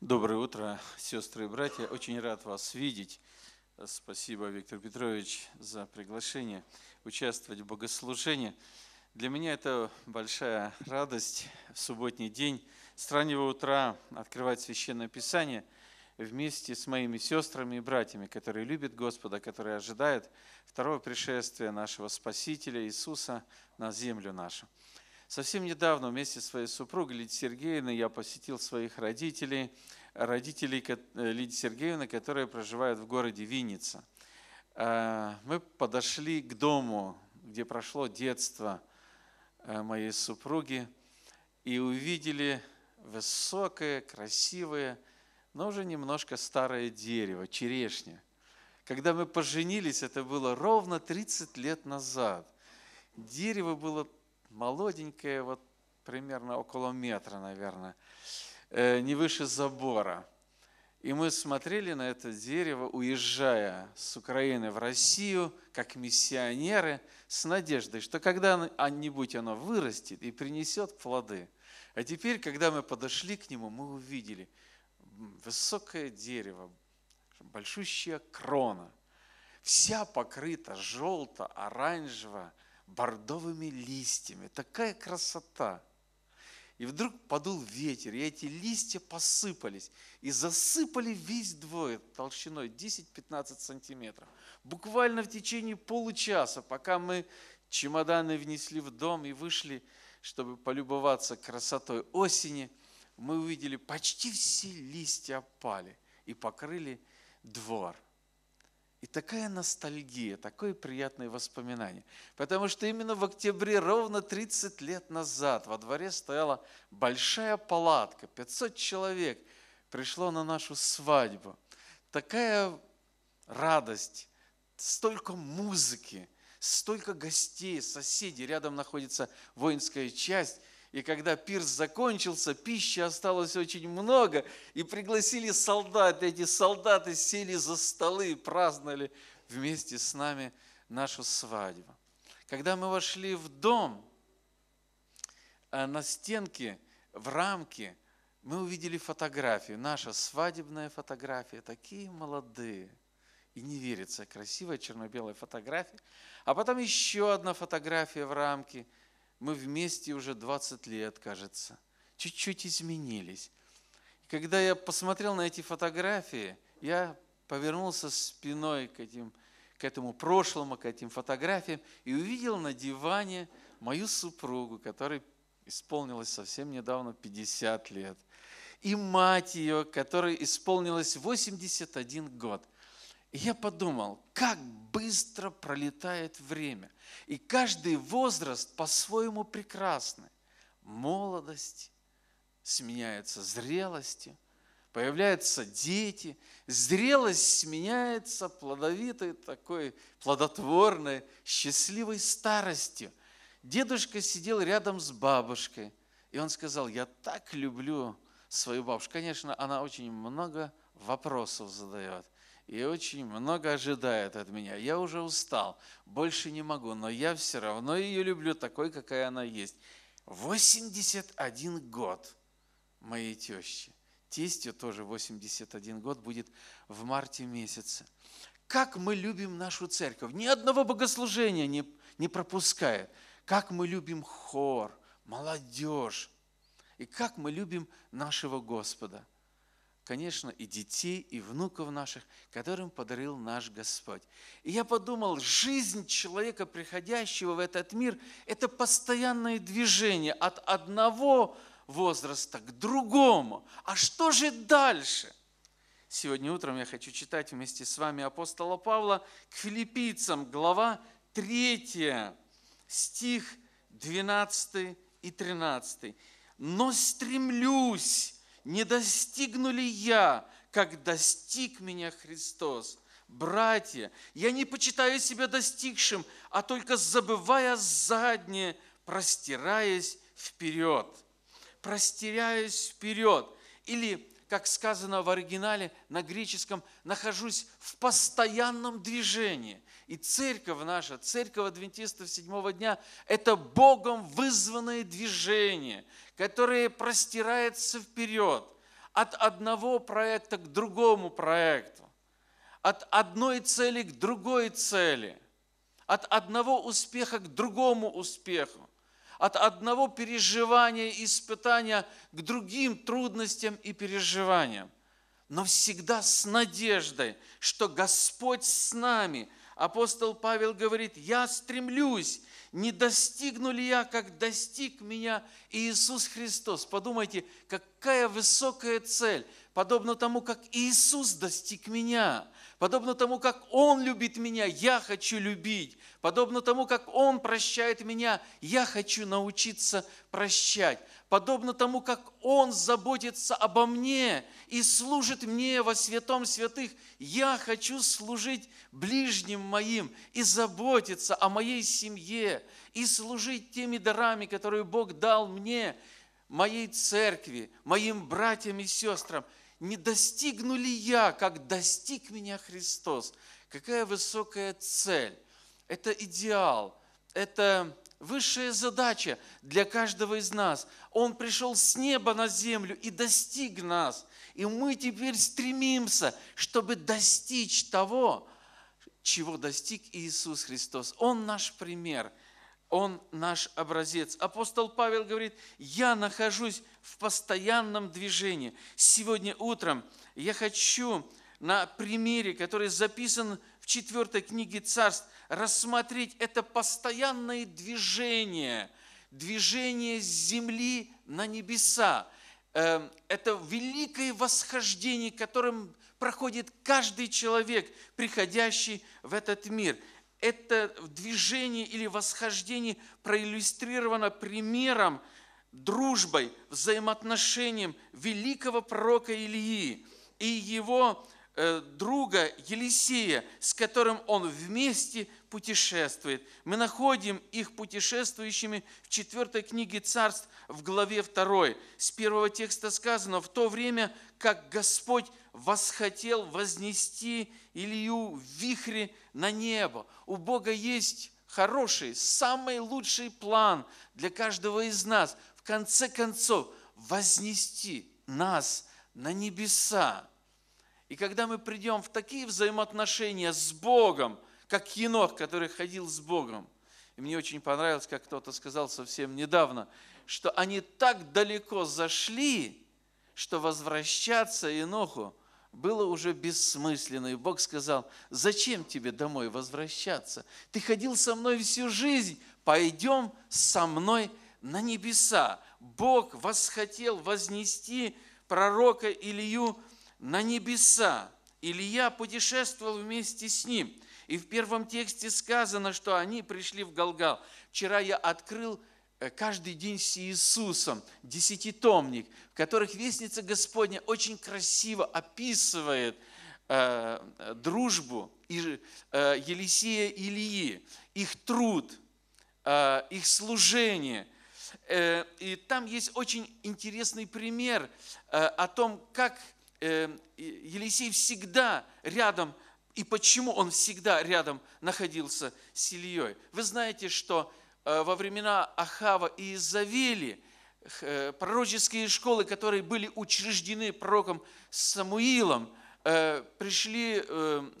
Доброе утро, сестры и братья. Очень рад вас видеть. Спасибо, Виктор Петрович, за приглашение участвовать в богослужении. Для меня это большая радость в субботний день с раннего утра открывать Священное Писание вместе с моими сестрами и братьями, которые любят Господа, которые ожидают второго пришествия нашего Спасителя Иисуса на землю нашу. Совсем недавно вместе с своей супругой Лидией Сергеевной я посетил своих родителей, родителей э, Лидии Сергеевны, которые проживают в городе Винница. Э, мы подошли к дому, где прошло детство э, моей супруги, и увидели высокое, красивое, но уже немножко старое дерево, черешня. Когда мы поженились, это было ровно 30 лет назад. Дерево было молоденькая, вот примерно около метра, наверное, э, не выше забора. И мы смотрели на это дерево, уезжая с Украины в Россию, как миссионеры, с надеждой, что когда-нибудь оно вырастет и принесет плоды. А теперь, когда мы подошли к нему, мы увидели высокое дерево, большущая крона, вся покрыта желто-оранжево, бордовыми листьями. Такая красота! И вдруг подул ветер, и эти листья посыпались, и засыпали весь двор толщиной 10-15 сантиметров. Буквально в течение получаса, пока мы чемоданы внесли в дом и вышли, чтобы полюбоваться красотой осени, мы увидели, почти все листья опали и покрыли двор – и такая ностальгия, такое приятное воспоминание. Потому что именно в октябре, ровно 30 лет назад, во дворе стояла большая палатка, 500 человек пришло на нашу свадьбу. Такая радость, столько музыки, столько гостей, соседей. Рядом находится воинская часть – и когда пирс закончился, пищи осталось очень много, и пригласили солдат. Эти солдаты сели за столы и праздновали вместе с нами нашу свадьбу. Когда мы вошли в дом, э, на стенке, в рамке мы увидели фотографию, наша свадебная фотография, такие молодые. И не верится, красивая черно-белая фотография. А потом еще одна фотография в рамке – мы вместе уже 20 лет, кажется. Чуть-чуть изменились. И когда я посмотрел на эти фотографии, я повернулся спиной к, этим, к этому прошлому, к этим фотографиям и увидел на диване мою супругу, которой исполнилось совсем недавно 50 лет, и мать ее, которой исполнилось 81 год – я подумал, как быстро пролетает время. И каждый возраст по-своему прекрасный. Молодость сменяется зрелостью, появляются дети. Зрелость сменяется плодовитой, такой плодотворной, счастливой старостью. Дедушка сидел рядом с бабушкой, и он сказал, я так люблю свою бабушку. Конечно, она очень много вопросов задает – и очень много ожидает от меня. Я уже устал, больше не могу, но я все равно ее люблю такой, какая она есть. 81 год моей тещи. Тестью тоже 81 год будет в марте месяце. Как мы любим нашу церковь. Ни одного богослужения не, не пропускает. Как мы любим хор, молодежь. И как мы любим нашего Господа – конечно, и детей, и внуков наших, которым подарил наш Господь. И я подумал, жизнь человека, приходящего в этот мир, это постоянное движение от одного возраста к другому. А что же дальше? Сегодня утром я хочу читать вместе с вами апостола Павла к филиппийцам, глава 3, стих 12 и 13. «Но стремлюсь не достигну ли я, как достиг меня Христос? Братья, я не почитаю себя достигшим, а только забывая заднее, простираясь вперед. Простираюсь вперед. Или, как сказано в оригинале на греческом, нахожусь в постоянном движении. И церковь наша, церковь адвентистов седьмого дня, это Богом вызванное движение, которое простирается вперед от одного проекта к другому проекту, от одной цели к другой цели, от одного успеха к другому успеху, от одного переживания и испытания к другим трудностям и переживаниям но всегда с надеждой, что Господь с нами, апостол Павел говорит, я стремлюсь, не достигну ли я, как достиг меня Иисус Христос. Подумайте, какая высокая цель, подобно тому, как Иисус достиг меня. Подобно тому, как Он любит меня, я хочу любить. Подобно тому, как Он прощает меня, я хочу научиться прощать. Подобно тому, как Он заботится обо мне и служит мне во святом святых, я хочу служить ближним моим и заботиться о моей семье и служить теми дарами, которые Бог дал мне, моей церкви, моим братьям и сестрам – не достигну ли я, как достиг меня Христос? Какая высокая цель? Это идеал, это высшая задача для каждого из нас. Он пришел с неба на землю и достиг нас. И мы теперь стремимся, чтобы достичь того, чего достиг Иисус Христос. Он наш пример – он наш образец. Апостол Павел говорит, я нахожусь в постоянном движении. Сегодня утром я хочу на примере, который записан в четвертой книге царств, рассмотреть это постоянное движение, движение с земли на небеса. Эм, это великое восхождение, которым проходит каждый человек, приходящий в этот мир это движение или восхождение проиллюстрировано примером, дружбой, взаимоотношением великого пророка Илии и его э, друга Елисея, с которым он вместе путешествует. Мы находим их путешествующими в 4 книге царств в главе 2. С первого текста сказано, в то время, как Господь восхотел вознести Илью в вихре на небо. У Бога есть хороший, самый лучший план для каждого из нас. В конце концов, вознести нас на небеса. И когда мы придем в такие взаимоотношения с Богом, как Енох, который ходил с Богом, и мне очень понравилось, как кто-то сказал совсем недавно, что они так далеко зашли, что возвращаться Еноху – было уже бессмысленно. И Бог сказал, зачем тебе домой возвращаться? Ты ходил со мной всю жизнь, пойдем со мной на небеса. Бог восхотел вознести пророка Илью на небеса. Илья путешествовал вместе с ним. И в первом тексте сказано, что они пришли в Галгал. Вчера я открыл Э, каждый день с Иисусом, десятитомник, в которых Вестница Господня очень красиво описывает э, э дружбу и, э, Елисея и Ильи, их труд, э, их служение. Э, и там есть очень интересный пример э, о том, как э, Елисей всегда рядом и почему он всегда рядом находился с Ильей. Вы знаете, что Э, во времена Ахава и Изавели э, пророческие школы, которые были учреждены пророком Самуилом, э, пришли,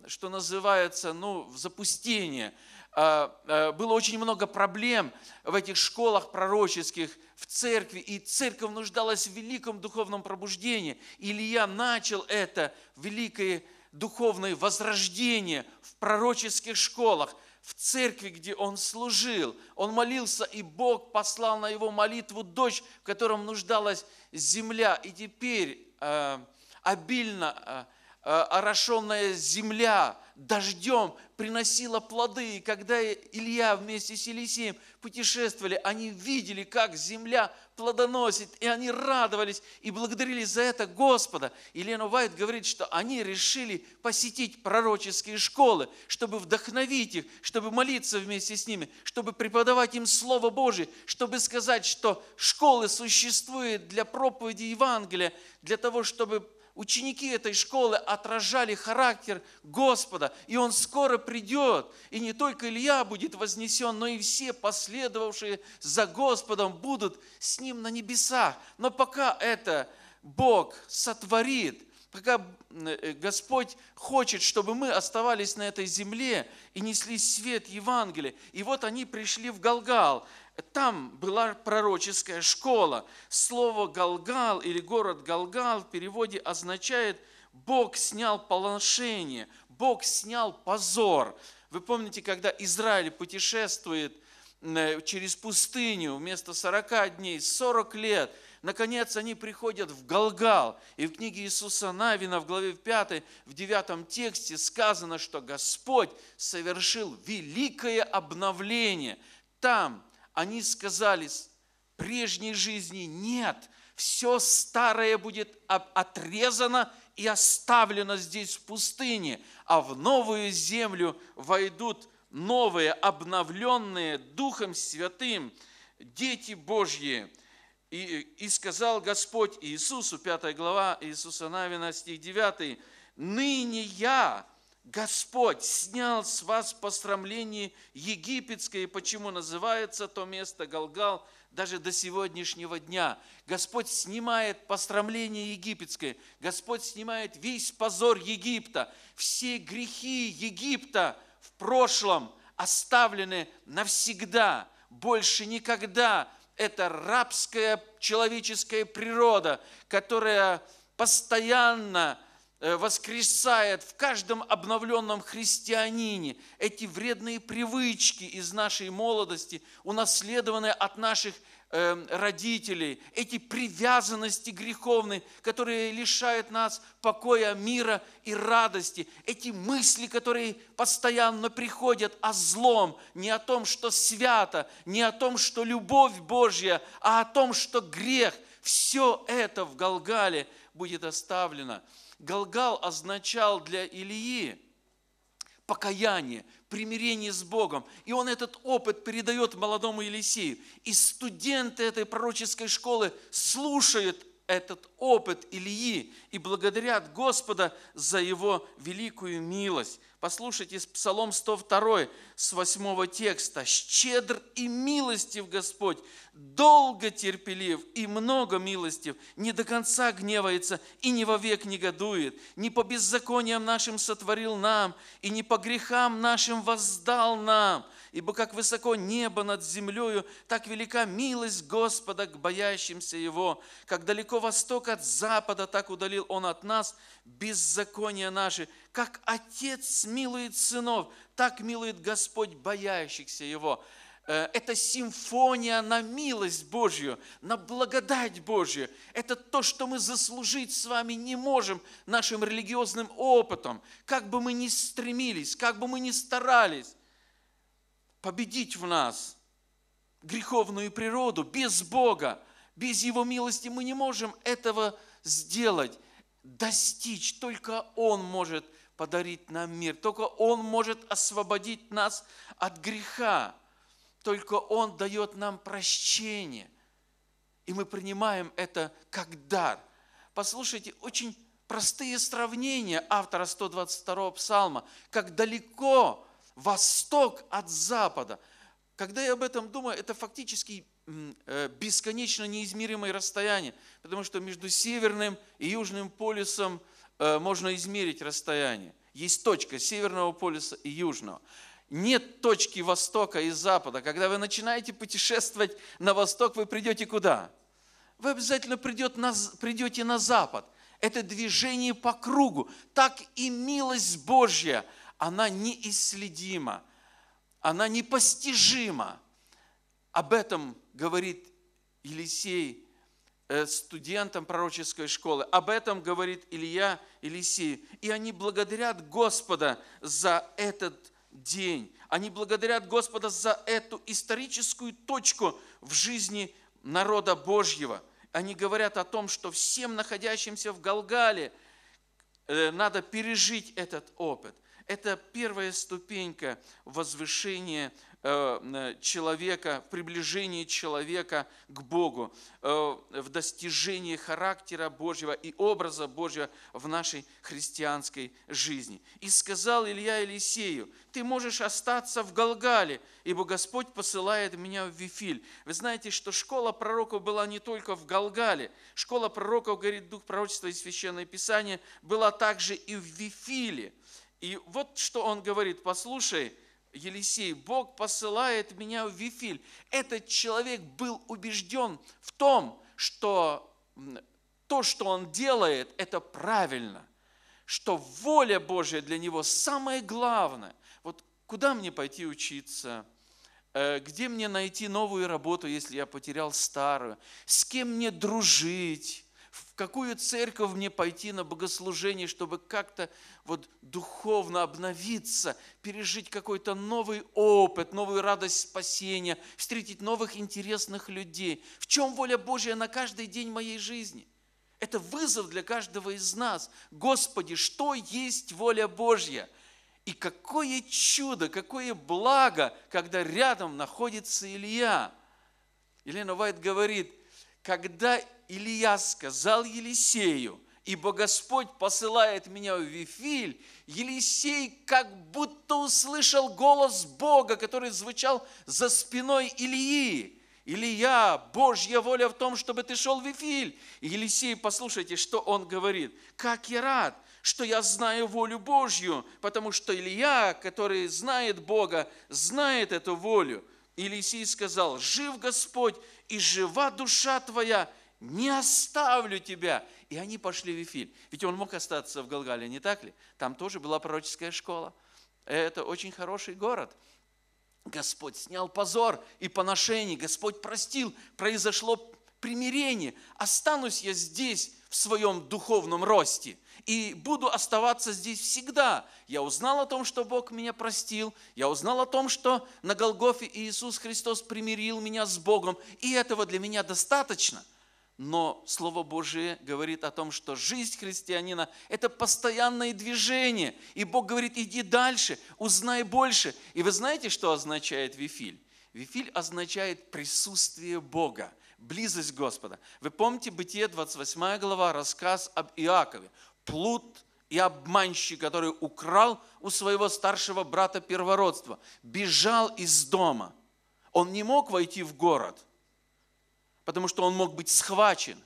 что называется, ну, в запустение. А, было очень много проблем в этих школах пророческих, в церкви, и церковь нуждалась в великом духовном пробуждении. Илья начал это великое духовное возрождение в пророческих школах – в церкви, где он служил. Он молился, и Бог послал на его молитву дочь, в котором нуждалась земля. И теперь э, обильно э, э орошенная земля дождем приносила плоды. И когда Илья вместе с Елисеем путешествовали, они видели, как земля плодоносит, и они радовались и благодарили за это Господа. И Лена Уайт говорит, что они решили посетить пророческие школы, чтобы вдохновить их, чтобы молиться вместе с ними, чтобы преподавать им Слово Божие, чтобы сказать, что школы существуют для проповеди Евангелия, для того, чтобы ученики этой школы отражали характер Господа, и Он скоро придет. И не только Илья будет вознесен, но и все последовавшие за Господом будут с Ним на небесах. Но пока это Бог сотворит, пока э, Господь хочет, чтобы мы оставались на этой земле и несли свет Евангелия. И вот они пришли в Галгал. Там была пророческая школа. Слово «Галгал» или «город Галгал» в переводе означает «Бог снял полошение», «Бог снял позор». Вы помните, когда Израиль путешествует э, через пустыню вместо 40 дней, 40 лет, наконец они приходят в Галгал. И в книге Иисуса Навина в главе 5, в 9 тексте сказано, что Господь совершил великое обновление. Там они сказали, прежней жизни нет, все старое будет отрезано и оставлено здесь в пустыне, а в новую землю войдут новые, обновленные Духом Святым, дети Божьи. И, и сказал Господь Иисусу, 5 глава Иисуса Навина, стих 9, «Ныне я, Господь снял с вас пострамление египетское, почему называется то место Галгал даже до сегодняшнего дня. Господь снимает пострамление египетское, Господь снимает весь позор Египта, все грехи Египта в прошлом оставлены навсегда, больше никогда. Это рабская человеческая природа, которая постоянно – Э, воскресает в каждом обновленном христианине эти вредные привычки из нашей молодости, унаследованные от наших эм, родителей, эти привязанности греховные, которые лишают нас покоя, мира и радости, эти мысли, которые постоянно приходят о злом, не о том, что свято, не о том, что любовь Божья, а о том, что грех, все это в Галгале будет оставлено. Галгал означал для Ильи покаяние, примирение с Богом. И он этот опыт передает молодому Елисею. И студенты этой пророческой школы слушают этот опыт Ильи и благодарят Господа за его великую милость. Послушайте Псалом 102 с 8 текста. «Щедр и милостив Господь, долго терпелив и много милостив, не до конца гневается и не вовек негодует, не по беззакониям нашим сотворил нам, и не по грехам нашим воздал нам. Ибо как высоко небо над землею, так велика милость Господа к боящимся Его. Как далеко восток от запада, так удалил Он от нас беззакония наши. Как Отец милует сынов, так милует Господь боящихся Его. Э, это симфония на милость Божью, на благодать Божью. Это то, что мы заслужить с вами не можем нашим религиозным опытом. Как бы мы ни стремились, как бы мы ни старались победить в нас греховную природу без Бога, без Его милости мы не можем этого сделать, достичь. Только Он может подарить нам мир, только Он может освободить нас от греха только Он дает нам прощение. И мы принимаем это как дар. Послушайте, очень простые сравнения автора 122-го псалма, как далеко восток от запада. Когда я об этом думаю, это фактически э, бесконечно неизмеримое расстояние, потому что между северным и южным полюсом э, можно измерить расстояние. Есть точка северного полюса и южного. Нет точки востока и запада. Когда вы начинаете путешествовать на восток, вы придете куда? Вы обязательно придете на, придете на запад. Это движение по кругу. Так и милость Божья, она неисследима, она непостижима. Об этом говорит Елисей э, студентам пророческой школы. Об этом говорит Илья Елисей. И они благодарят Господа за этот день. Они благодарят Господа за эту историческую точку в жизни народа Божьего. Они говорят о том, что всем находящимся в Галгале э, надо пережить этот опыт. Это первая ступенька возвышения Э, э, человека, в приближении человека к Богу, э, в достижении характера Божьего и образа Божьего в нашей христианской жизни. И сказал Илья Елисею, ты можешь остаться в Галгале, ибо Господь посылает меня в Вифиль. Вы знаете, что школа пророков была не только в Галгале. Школа пророков, говорит Дух пророчества и Священное Писание, была также и в Вифиле. И вот что он говорит, послушай, Елисей, Бог посылает меня в Вифиль. Этот человек был убежден в том, что то, что он делает, это правильно, что воля Божья для него самое главное. Вот куда мне пойти учиться? Э, где мне найти новую работу, если я потерял старую? С кем мне дружить? в какую церковь мне пойти на богослужение, чтобы как-то вот духовно обновиться, пережить какой-то новый опыт, новую радость спасения, встретить новых интересных людей. В чем воля Божья на каждый день моей жизни? Это вызов для каждого из нас. Господи, что есть воля Божья? И какое чудо, какое благо, когда рядом находится Илья. Елена Вайт говорит, когда Илья сказал Елисею, ибо Господь посылает меня в Вифиль, Елисей как будто услышал голос Бога, который звучал за спиной Ильи. Илья, Божья воля в том, чтобы ты шел в Вифиль. И Елисей, послушайте, что он говорит. Как я рад, что я знаю волю Божью, потому что Илья, который знает Бога, знает эту волю. Елисей сказал, жив Господь и жива душа твоя, не оставлю тебя. И они пошли в Вифиль. Ведь он мог остаться в Галгале, не так ли? Там тоже была пророческая школа. Это очень хороший город. Господь снял позор и поношение, Господь простил, произошло примирение. Останусь я здесь в своем духовном росте и буду оставаться здесь всегда. Я узнал о том, что Бог меня простил, я узнал о том, что на Голгофе Иисус Христос примирил меня с Богом, и этого для меня достаточно – но Слово Божие говорит о том, что жизнь христианина – это постоянное движение. И Бог говорит, иди дальше, узнай больше. И вы знаете, что означает вифиль? Вифиль означает присутствие Бога, близость Господа. Вы помните Бытие 28 глава, рассказ об Иакове. Плут и обманщик, который украл у своего старшего брата первородство, бежал из дома. Он не мог войти в город – потому что он мог быть схвачен,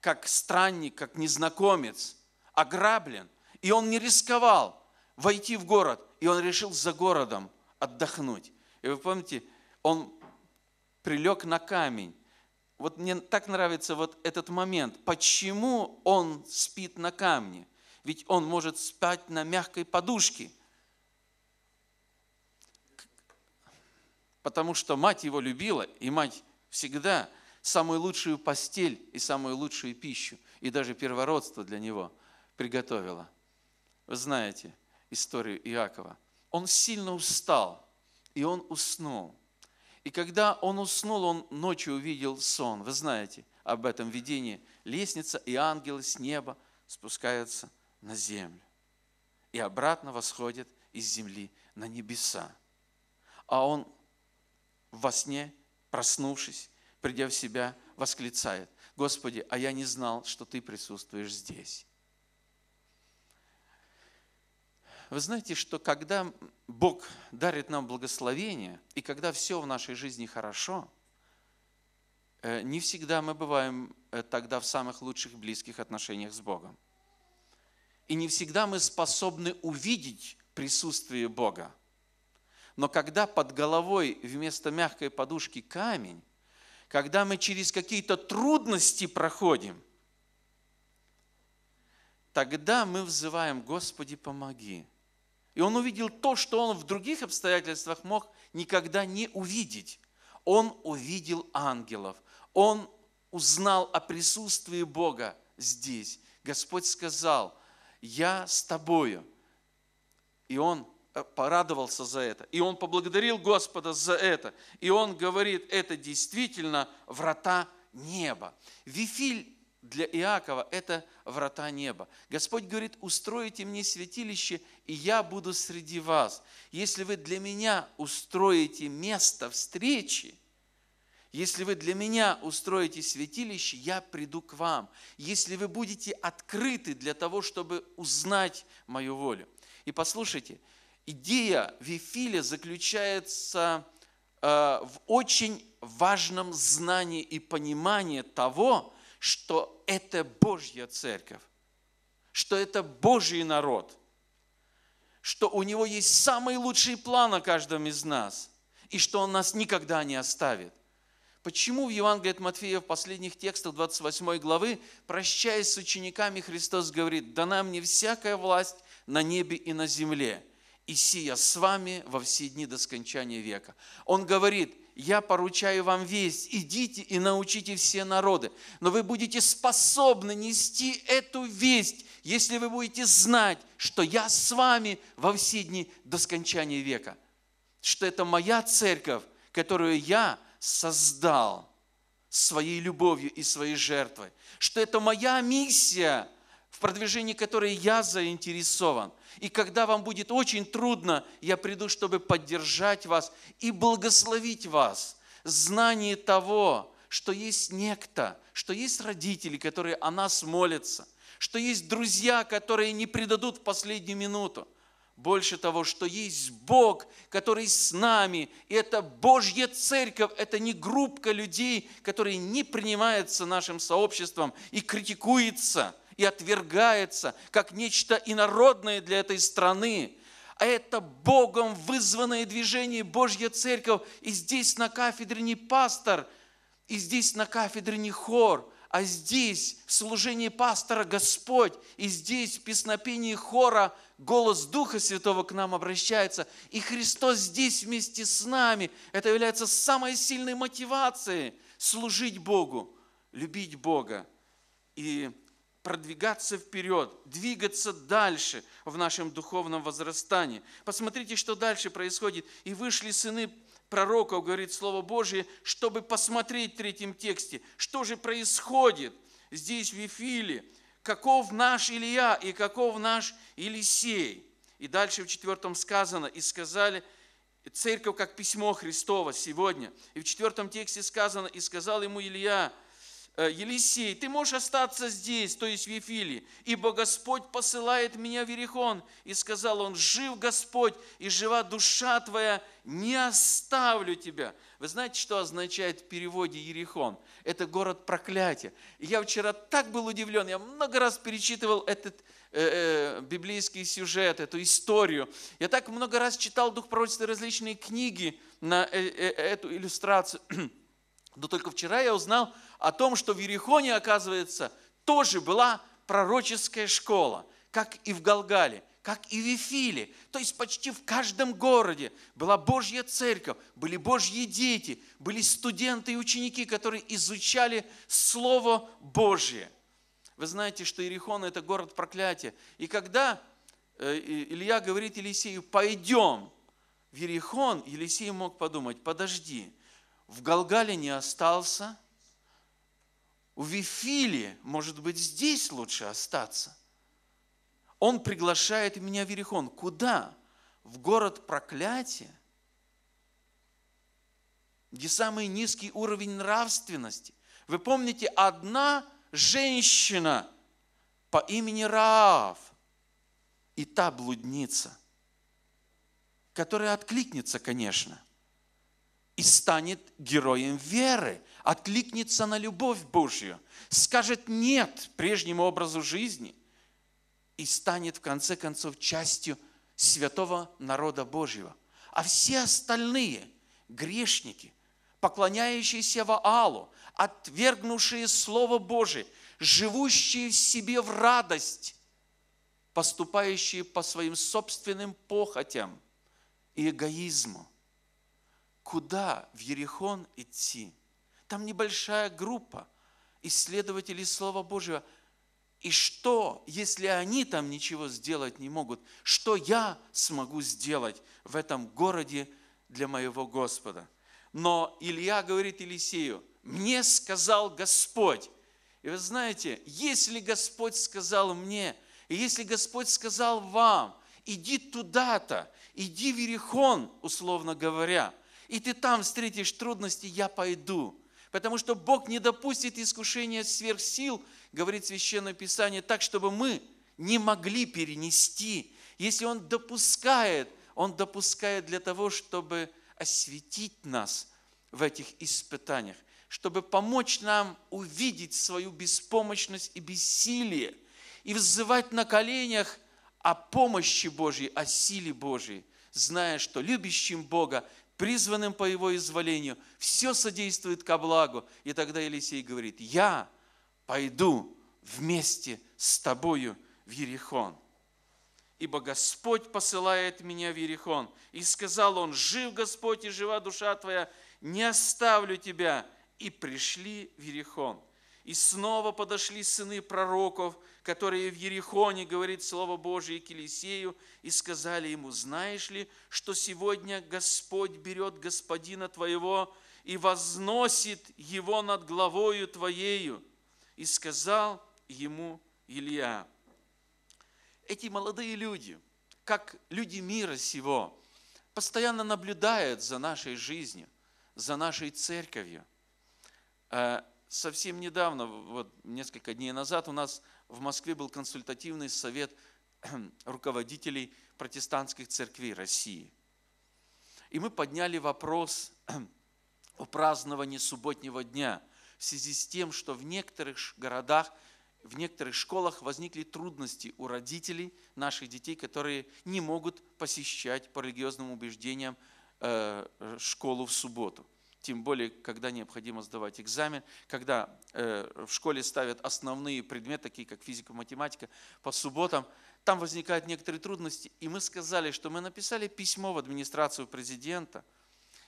как странник, как незнакомец, ограблен. И он не рисковал войти в город, и он решил за городом отдохнуть. И вы помните, он прилег на камень. Вот мне так нравится вот этот момент. Почему он спит на камне? Ведь он может спать на мягкой подушке. Потому что мать его любила, и мать всегда самую лучшую постель и самую лучшую пищу, и даже первородство для него приготовила. Вы знаете историю Иакова. Он сильно устал, и он уснул. И когда он уснул, он ночью увидел сон. Вы знаете об этом видении. Лестница и ангелы с неба спускаются на землю. И обратно восходят из земли на небеса. А он во сне проснувшись, придя в себя, восклицает, «Господи, а я не знал, что Ты присутствуешь здесь». Вы знаете, что когда Бог дарит нам благословение, и когда все в нашей жизни хорошо, э, не всегда мы бываем э, тогда в самых лучших близких отношениях с Богом. И не всегда мы способны увидеть присутствие Бога – но когда под головой вместо мягкой подушки камень, когда мы через какие-то трудности проходим, тогда мы взываем, Господи, помоги. И он увидел то, что он в других обстоятельствах мог никогда не увидеть. Он увидел ангелов, он узнал о присутствии Бога здесь. Господь сказал, я с тобою. И он Э, порадовался за это. И он поблагодарил Господа за это. И он говорит, это действительно врата неба. Вифиль для Иакова – это врата неба. Господь говорит, устроите мне святилище, и я буду среди вас. Если вы для меня устроите место встречи, если вы для меня устроите святилище, я приду к вам. Если вы будете открыты для того, чтобы узнать мою волю. И послушайте, идея Вифиля заключается э, в очень важном знании и понимании того, что это Божья церковь, что это Божий народ, что у него есть самый лучший план о каждом из нас, и что он нас никогда не оставит. Почему в Евангелии от Матфея в последних текстах 28 главы, прощаясь с учениками, Христос говорит, дана мне всякая власть на небе и на земле – и сия с вами во все дни до скончания века. Он говорит, я поручаю вам весть, идите и научите все народы, но вы будете способны нести эту весть, если вы будете знать, что я с вами во все дни до скончания века, что это моя церковь, которую я создал своей любовью и своей жертвой, что это моя миссия, в продвижении которой я заинтересован, и когда вам будет очень трудно, я приду, чтобы поддержать вас и благословить вас знание того, что есть некто, что есть родители, которые о нас молятся, что есть друзья, которые не предадут в последнюю минуту. Больше того, что есть Бог, который с нами. И это Божья церковь, это не группа людей, которые не принимаются нашим сообществом и критикуются – и отвергается как нечто инородное для этой страны. А это Богом вызванное движение Божья Церковь. И здесь на кафедре не пастор, и здесь на кафедре не хор, а здесь в служении пастора Господь, и здесь в песнопении хора голос Духа Святого к нам обращается, и Христос здесь вместе с нами. Это является самой сильной мотивацией служить Богу, любить Бога и продвигаться вперед, двигаться дальше в нашем духовном возрастании. Посмотрите, что дальше происходит. «И вышли сыны пророков, говорит Слово Божие, чтобы посмотреть в третьем тексте, что же происходит здесь в Вифиле, каков наш Илья и каков наш Елисей. И дальше в четвертом сказано, и сказали, церковь как письмо Христова сегодня. И в четвертом тексте сказано, и сказал ему Илья, Э, Елисей, ты можешь остаться здесь, то есть в Ефиле, ибо Господь посылает меня в Ерихон. И сказал он, жив Господь, и жива душа твоя, не оставлю тебя. Вы знаете, что означает в переводе Ерихон? Это город проклятия. И я вчера так был удивлен, я много раз перечитывал этот э, э, библейский сюжет, эту историю. Я так много раз читал Дух пророчества различные книги на э, э, эту иллюстрацию. Но только вчера я узнал о том, что в Ерехоне, оказывается, тоже была пророческая школа, как и в Галгале, как и в Вифиле. То есть почти в каждом городе была Божья церковь, были Божьи дети, были студенты и ученики, которые изучали Слово Божье. Вы знаете, что Иерихон – это город проклятия. И когда э, Илья говорит Елисею, пойдем в Иерихон», Елисей мог подумать, подожди, в Галгале не остался, у Вифиле, может быть, здесь лучше остаться. Он приглашает меня в Ерихон. Куда? В город проклятия, где самый низкий уровень нравственности. Вы помните, одна женщина по имени Раав и та блудница, которая откликнется, конечно – и станет героем веры, откликнется на любовь Божью, скажет «нет» прежнему образу жизни и станет, в конце концов, частью святого народа Божьего. А все остальные грешники, поклоняющиеся Ваалу, отвергнувшие Слово Божие, живущие в себе в радость, поступающие по своим собственным похотям и эгоизму – куда в Ерехон идти. Там небольшая группа исследователей Слова Божьего. И что, если они там ничего сделать не могут? Что я смогу сделать в этом городе для моего Господа? Но Илья говорит Елисею, мне сказал Господь. И вы знаете, если Господь сказал мне, и если Господь сказал вам, иди туда-то, иди в Ерехон, условно говоря, и ты там встретишь трудности, я пойду. Потому что Бог не допустит искушения сверх сил, говорит Священное Писание, так, чтобы мы не могли перенести. Если Он допускает, Он допускает для того, чтобы осветить нас в этих испытаниях, чтобы помочь нам увидеть свою беспомощность и бессилие и взывать на коленях о помощи Божьей, о силе Божьей, зная, что любящим Бога призванным по его изволению, все содействует ко благу. И тогда Елисей говорит, я пойду вместе с тобою в Ерехон. Ибо Господь посылает меня в Ерехон. И сказал он, жив Господь и жива душа твоя, не оставлю тебя. И пришли в Ерехон. И снова подошли сыны пророков, которые в Ерехоне, говорит Слово Божие Келисею, и сказали ему, знаешь ли, что сегодня Господь берет господина твоего и возносит его над главою твоею? И сказал ему Илья. Эти молодые люди, как люди мира сего, постоянно наблюдают за нашей жизнью, за нашей церковью. Э, совсем недавно, вот несколько дней назад у нас в Москве был консультативный совет руководителей протестантских церквей России. И мы подняли вопрос о праздновании субботнего дня в связи с тем, что в некоторых городах, в некоторых школах возникли трудности у родителей наших детей, которые не могут посещать по религиозным убеждениям э, э, школу в субботу тем более, когда необходимо сдавать экзамен, когда э, в школе ставят основные предметы, такие как физика, математика, по субботам, там возникают некоторые трудности. И мы сказали, что мы написали письмо в администрацию президента,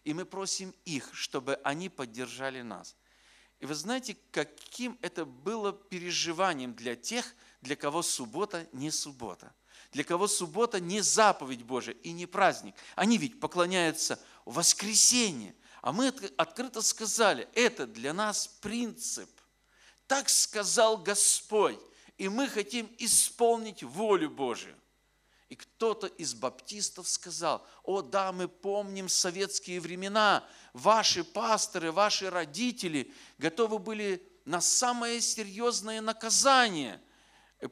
и мы просим их, чтобы они поддержали нас. И вы знаете, каким это было переживанием для тех, для кого суббота не суббота, для кого суббота не заповедь Божия и не праздник. Они ведь поклоняются воскресенье, а мы открыто сказали, это для нас принцип. Так сказал Господь, и мы хотим исполнить волю Божию. И кто-то из баптистов сказал, о да, мы помним советские времена, ваши пасторы, ваши родители готовы были на самое серьезное наказание,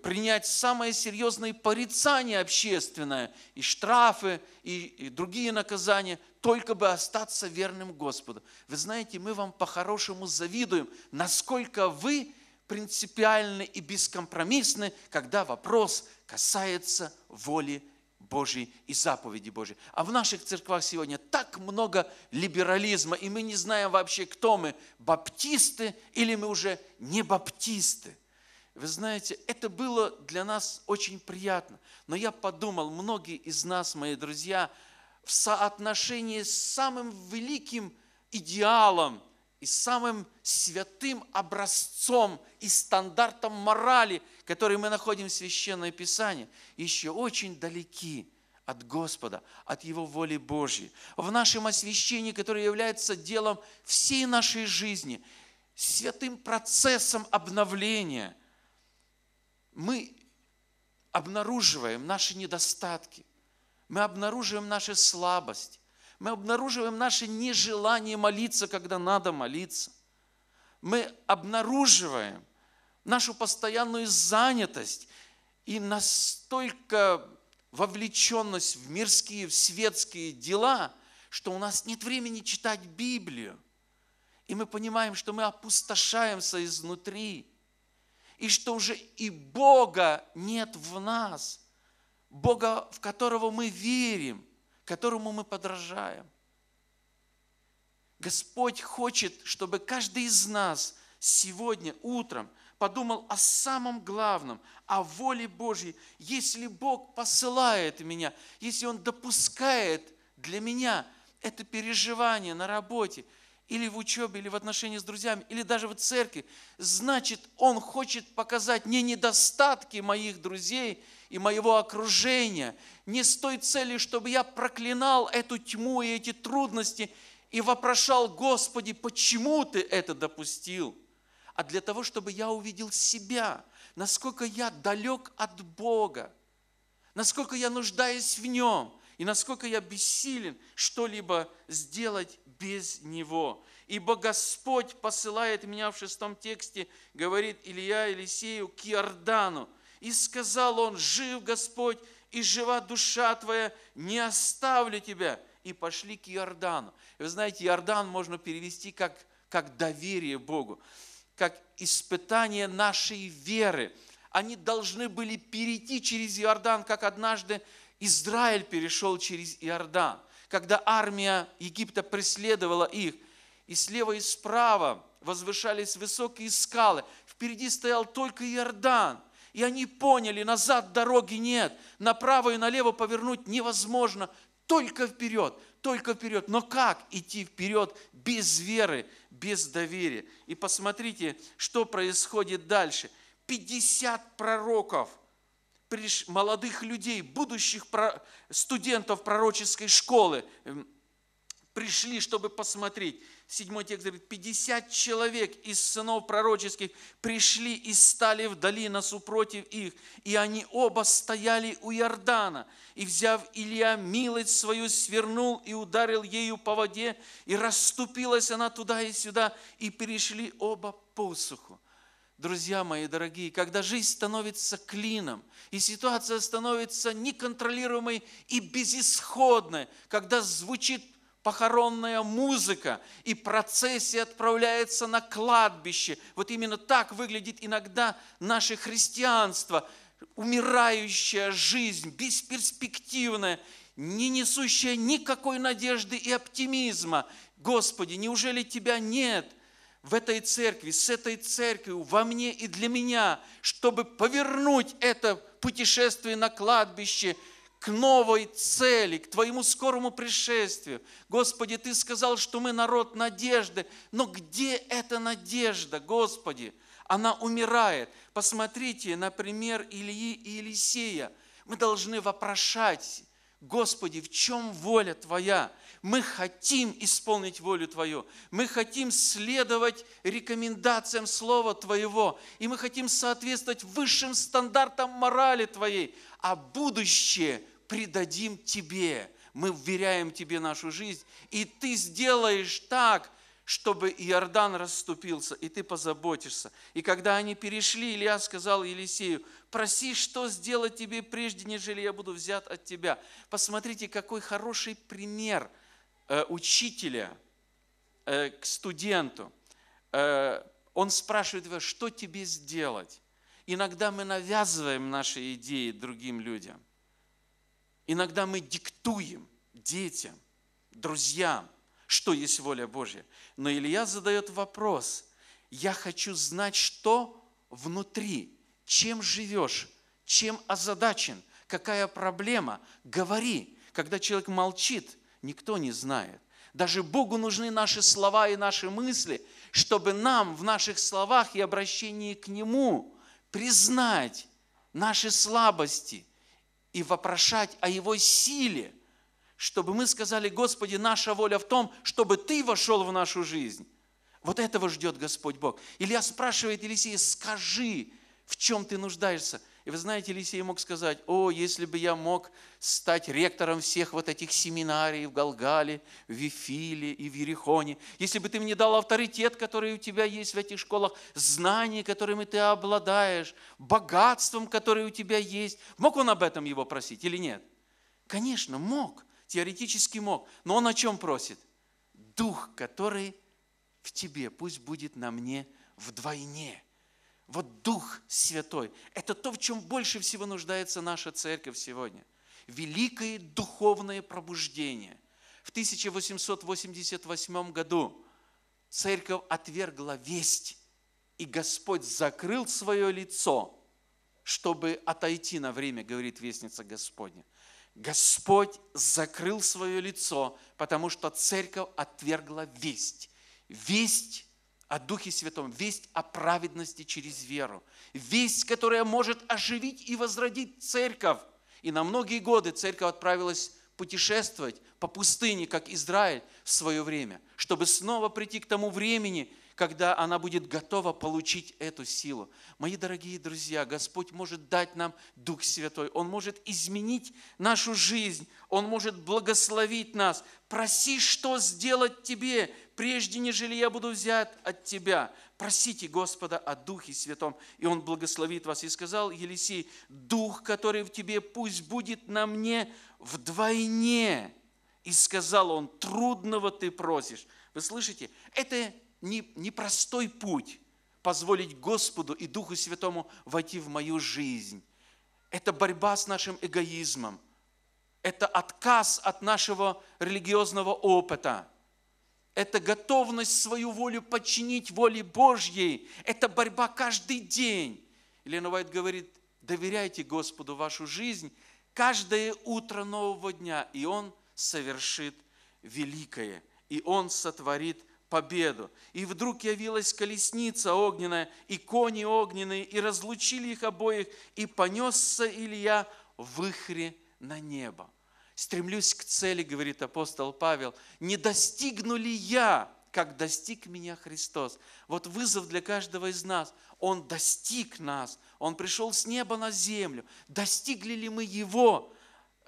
принять самые серьезные порицания общественное, и штрафы, и, и другие наказания, только бы остаться верным Господу. Вы знаете, мы вам по-хорошему завидуем, насколько вы принципиальны и бескомпромиссны, когда вопрос касается воли Божьей и заповеди Божьей. А в наших церквах сегодня так много либерализма, и мы не знаем вообще, кто мы, баптисты или мы уже не баптисты. Вы знаете, это было для нас очень приятно. Но я подумал, многие из нас, мои друзья, в соотношении с самым великим идеалом и самым святым образцом и стандартом морали, который мы находим в Священном Писании, еще очень далеки от Господа, от Его воли Божьей. В нашем освящении, которое является делом всей нашей жизни, святым процессом обновления, мы обнаруживаем наши недостатки, мы обнаруживаем наши слабости, мы обнаруживаем наше нежелание молиться, когда надо молиться. Мы обнаруживаем нашу постоянную занятость и настолько вовлеченность в мирские, в светские дела, что у нас нет времени читать Библию. И мы понимаем, что мы опустошаемся изнутри, и что уже и Бога нет в нас – Бога, в которого мы верим, которому мы подражаем. Господь хочет, чтобы каждый из нас сегодня утром подумал о самом главном, о воле Божьей. Если Бог посылает меня, если Он допускает для меня это переживание на работе – или в учебе, или в отношении с друзьями, или даже в церкви, значит, он хочет показать не недостатки моих друзей и моего окружения, не с той целью, чтобы я проклинал эту тьму и эти трудности и вопрошал, Господи, почему Ты это допустил? А для того, чтобы я увидел себя, насколько я далек от Бога, насколько я нуждаюсь в Нем – и насколько я бессилен что-либо сделать без Него. Ибо Господь посылает меня в шестом тексте, говорит Илья Елисею, к Иордану. И сказал он, жив Господь, и жива душа твоя, не оставлю тебя. И пошли к Иордану. вы знаете, Иордан можно перевести как, как доверие Богу, как испытание нашей веры – они должны были перейти через Иордан, как однажды Израиль перешел через Иордан, когда армия Египта преследовала их. И слева и справа возвышались высокие скалы. Впереди стоял только Иордан. И они поняли, назад дороги нет, направо и налево повернуть невозможно, только вперед, только вперед. Но как идти вперед без веры, без доверия? И посмотрите, что происходит дальше – 50 пророков, молодых людей, будущих студентов пророческой школы, эм, пришли, чтобы посмотреть. Седьмой текст говорит, 50 человек из сынов пророческих пришли и стали в долину супротив их, и они оба стояли у Иордана. И, взяв Илья милость свою, свернул и ударил ею по воде, и расступилась она туда и сюда, и перешли оба по суху друзья мои дорогие, когда жизнь становится клином, и ситуация становится неконтролируемой и безысходной, когда звучит похоронная музыка, и процессия отправляется на кладбище. Вот именно так выглядит иногда наше христианство, умирающая жизнь, бесперспективная, не несущая никакой надежды и оптимизма. Господи, неужели Тебя нет? в этой церкви, с этой церковью, во мне и для меня, чтобы повернуть это путешествие на кладбище к новой цели, к Твоему скорому пришествию. Господи, Ты сказал, что мы народ надежды, но где эта надежда, Господи? Она умирает. Посмотрите, например, Ильи и Елисея. Мы должны вопрошать, Господи, в чем воля Твоя? Мы хотим исполнить волю Твою. Мы хотим следовать рекомендациям Слова Твоего. И мы хотим соответствовать высшим стандартам морали Твоей. А будущее предадим Тебе. Мы вверяем Тебе нашу жизнь. И Ты сделаешь так – чтобы Иордан расступился, и ты позаботишься. И когда они перешли, Илья сказал Елисею, проси, что сделать тебе прежде, нежели я буду взят от тебя. Посмотрите, какой хороший пример Э, учителя э, к студенту. Э, он спрашивает его, что тебе сделать? Иногда мы навязываем наши идеи другим людям. Иногда мы диктуем детям, друзьям, что есть воля Божья. Но Илья задает вопрос. Я хочу знать, что внутри, чем живешь, чем озадачен, какая проблема. Говори. Когда человек молчит, никто не знает. Даже Богу нужны наши слова и наши мысли, чтобы нам в наших словах и обращении к Нему признать наши слабости и вопрошать о Его силе, чтобы мы сказали, Господи, наша воля в том, чтобы Ты вошел в нашу жизнь. Вот этого ждет Господь Бог. Илья спрашивает Елисея, скажи, в чем ты нуждаешься? И вы знаете, Елисей мог сказать, о, если бы я мог стать ректором всех вот этих семинарий в Галгале, в Вифиле и в Ерехоне, если бы ты мне дал авторитет, который у тебя есть в этих школах, знания, которыми ты обладаешь, богатством, которое у тебя есть. Мог он об этом его просить или нет? Конечно, мог, теоретически мог. Но он о чем просит? Дух, который в тебе, пусть будет на мне вдвойне – вот Дух Святой – это то, в чем больше всего нуждается наша церковь сегодня. Великое духовное пробуждение. В 1888 году церковь отвергла весть, и Господь закрыл свое лицо, чтобы отойти на время, говорит Вестница Господня. Господь закрыл свое лицо, потому что церковь отвергла весть. Весть о Духе Святом, весть о праведности через веру, весть, которая может оживить и возродить церковь. И на многие годы церковь отправилась путешествовать по пустыне, как Израиль в свое время, чтобы снова прийти к тому времени, когда она будет готова получить эту силу. Мои дорогие друзья, Господь может дать нам Дух Святой, Он может изменить нашу жизнь, Он может благословить нас. Проси, что сделать тебе, прежде нежели я буду взят от тебя. Просите Господа о Духе Святом, и Он благословит вас. И сказал Елисей, Дух, который в тебе, пусть будет на мне вдвойне. И сказал он, трудного ты просишь. Вы слышите? Это непростой путь позволить Господу и Духу Святому войти в мою жизнь. Это борьба с нашим эгоизмом. Это отказ от нашего религиозного опыта. Это готовность свою волю подчинить воле Божьей. Это борьба каждый день. Елена Уайт говорит, доверяйте Господу вашу жизнь каждое утро нового дня, и Он совершит великое, и Он сотворит победу. И вдруг явилась колесница огненная, и кони огненные, и разлучили их обоих, и понесся Илья в ихре на небо. Стремлюсь к цели, говорит апостол Павел, не достигну ли я, как достиг меня Христос. Вот вызов для каждого из нас. Он достиг нас, Он пришел с неба на землю. Достигли ли мы Его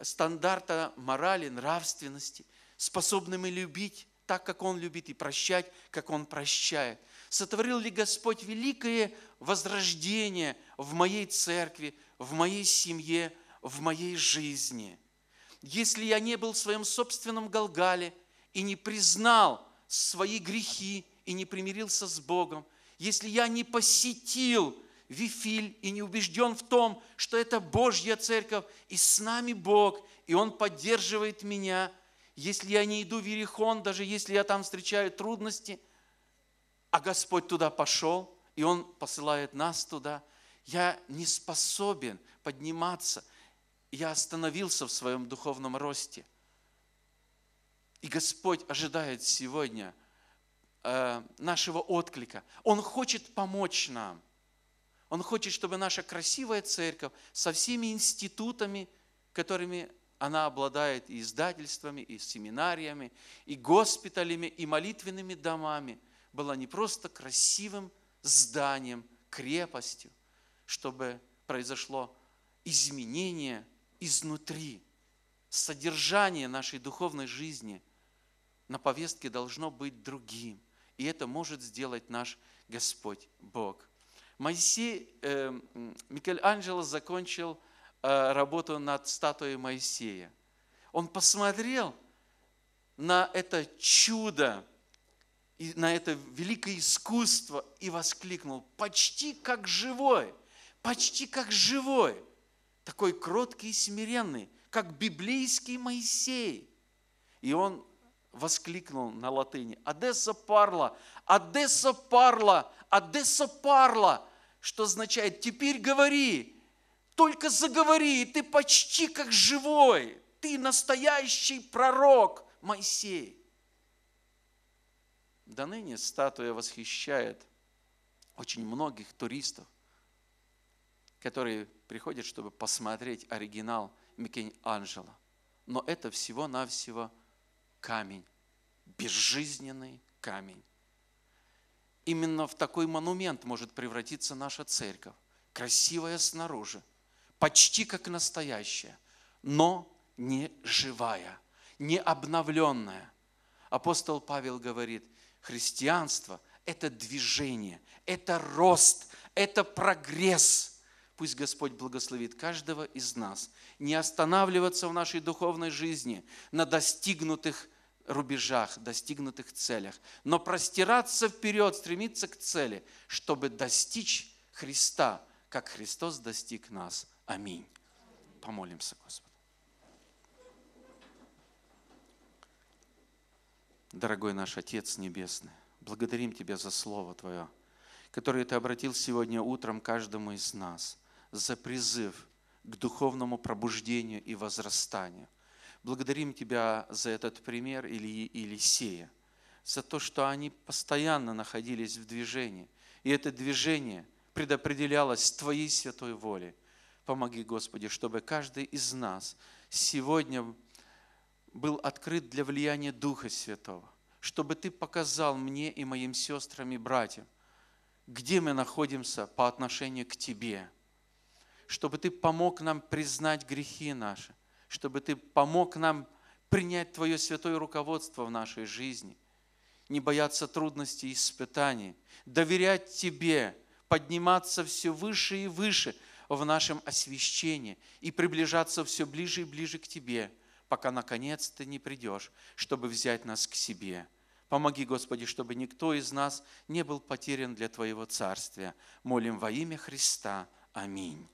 стандарта морали, нравственности, способны мы любить, так, как Он любит, и прощать, как Он прощает. Сотворил ли Господь великое возрождение в моей церкви, в моей семье, в моей жизни? Если я не был в своем собственном Галгале и не признал свои грехи и не примирился с Богом, если я не посетил Вифиль и не убежден в том, что это Божья церковь, и с нами Бог, и Он поддерживает меня – если я не иду в Иерихон, даже если я там встречаю трудности, а Господь туда пошел, и Он посылает нас туда, я не способен подниматься. Я остановился в своем духовном росте. И Господь ожидает сегодня э, нашего отклика. Он хочет помочь нам. Он хочет, чтобы наша красивая церковь со всеми институтами, которыми она обладает и издательствами, и семинариями, и госпиталями, и молитвенными домами. Была не просто красивым зданием, крепостью, чтобы произошло изменение изнутри. Содержание нашей духовной жизни на повестке должно быть другим. И это может сделать наш Господь Бог. Моисей, э, Микеланджело закончил Э, работу над статуей Моисея. Он посмотрел на это чудо, и на это великое искусство и воскликнул, почти как живой, почти как живой, такой кроткий и смиренный, как библейский Моисей. И он воскликнул на латыни, «Одесса парла! Одесса парла! Одесса парла!» Что означает «Теперь говори!» только заговори, ты почти как живой, ты настоящий пророк Моисей. До ныне статуя восхищает очень многих туристов, которые приходят, чтобы посмотреть оригинал Микеланджело. Но это всего-навсего камень, безжизненный камень. Именно в такой монумент может превратиться наша церковь. Красивая снаружи, почти как настоящая, но не живая, не обновленная. Апостол Павел говорит, христианство – это движение, это рост, это прогресс – Пусть Господь благословит каждого из нас не останавливаться в нашей духовной жизни на достигнутых рубежах, достигнутых целях, но простираться вперед, стремиться к цели, чтобы достичь Христа, как Христос достиг нас. Аминь. Помолимся, Господи. Дорогой наш Отец Небесный, благодарим Тебя за Слово Твое, которое Ты обратил сегодня утром каждому из нас, за призыв к духовному пробуждению и возрастанию. Благодарим Тебя за этот пример Ильи и Елисея, за то, что они постоянно находились в движении, и это движение предопределялось Твоей святой волей. Помоги, Господи, чтобы каждый из нас сегодня был открыт для влияния Духа Святого, чтобы Ты показал мне и моим сестрам и братьям, где мы находимся по отношению к Тебе, чтобы Ты помог нам признать грехи наши, чтобы Ты помог нам принять Твое святое руководство в нашей жизни, не бояться трудностей и испытаний, доверять Тебе, подниматься все выше и выше – в нашем освящении и приближаться все ближе и ближе к Тебе, пока наконец Ты не придешь, чтобы взять нас к себе. Помоги, Господи, чтобы никто из нас не был потерян для Твоего Царствия. Молим во имя Христа. Аминь.